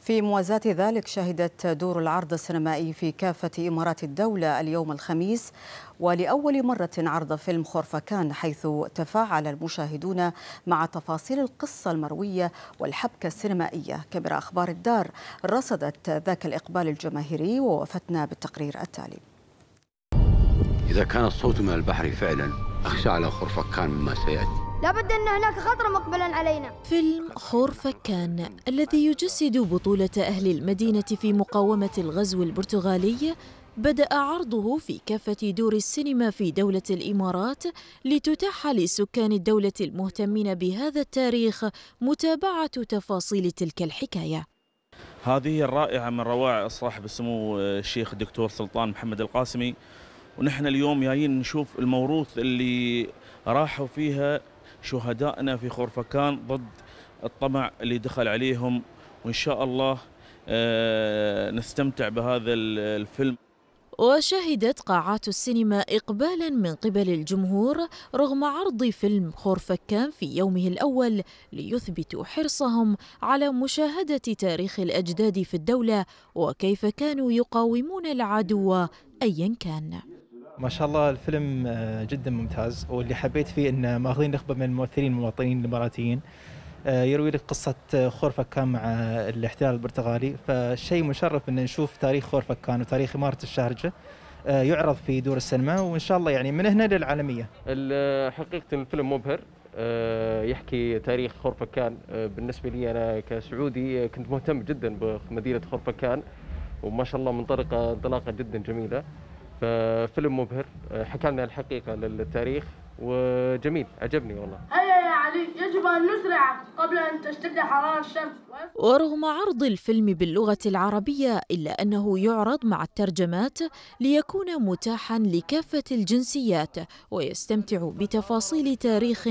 في موازاة ذلك شهدت دور العرض السينمائي في كافة إمارات الدولة اليوم الخميس ولأول مرة عرض فيلم خرفكان حيث تفاعل المشاهدون مع تفاصيل القصة المروية والحبكة السينمائية كبر أخبار الدار رصدت ذاك الإقبال الجماهيري ووفتنا بالتقرير التالي إذا كان الصوت من البحر فعلا أخشى على خرفكان مما سيأتي لابد أن هناك خطر مقبلا علينا فيلم حور فكان الذي يجسد بطولة أهل المدينة في مقاومة الغزو البرتغالي بدأ عرضه في كافة دور السينما في دولة الإمارات لتتاح لسكان الدولة المهتمين بهذا التاريخ متابعة تفاصيل تلك الحكاية هذه الرائعة من روائع صاحب السمو الشيخ الدكتور سلطان محمد القاسمي ونحن اليوم جايين نشوف الموروث اللي راحوا فيها شهدائنا في خرفكان ضد الطمع اللي دخل عليهم وإن شاء الله آه، نستمتع بهذا الفيلم وشهدت قاعات السينما إقبالا من قبل الجمهور رغم عرض فيلم خورفكان في يومه الأول ليثبتوا حرصهم على مشاهدة تاريخ الأجداد في الدولة وكيف كانوا يقاومون العدو أيا كان ما شاء الله الفيلم آه، جدا ممتاز واللي حبيت فيه انه ماخذين نخبه من الممثلين المواطنين الاماراتيين آه، يروي لك قصه آه، خور فكان مع الاحتلال البرتغالي فشيء مشرف ان نشوف تاريخ خور فكان وتاريخ اماره الشارجه يعرض في دور السينما وان شاء الله يعني من هنا للعالميه. حقيقه الفيلم مبهر يحكي تاريخ خورفكان بالنسبه لي انا كسعودي كنت مهتم جدا بمدينه خورفكان وما شاء الله منطلقه انطلاقه جدا جميله ففيلم آه، مبهر آه، حكى لنا الحقيقه للتاريخ وجميل عجبني والله يجب أن نسرع قبل أن تشتد حرارة الشمس ورغم عرض الفيلم باللغة العربية إلا أنه يعرض مع الترجمات ليكون متاحا لكافة الجنسيات ويستمتع بتفاصيل تاريخ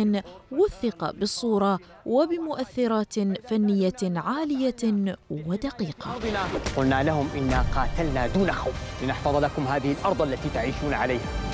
وثق بالصورة وبمؤثرات فنية عالية ودقيقة قلنا لهم إنا قاتلنا دون خوف لنحفظ لكم هذه الأرض التي تعيشون عليها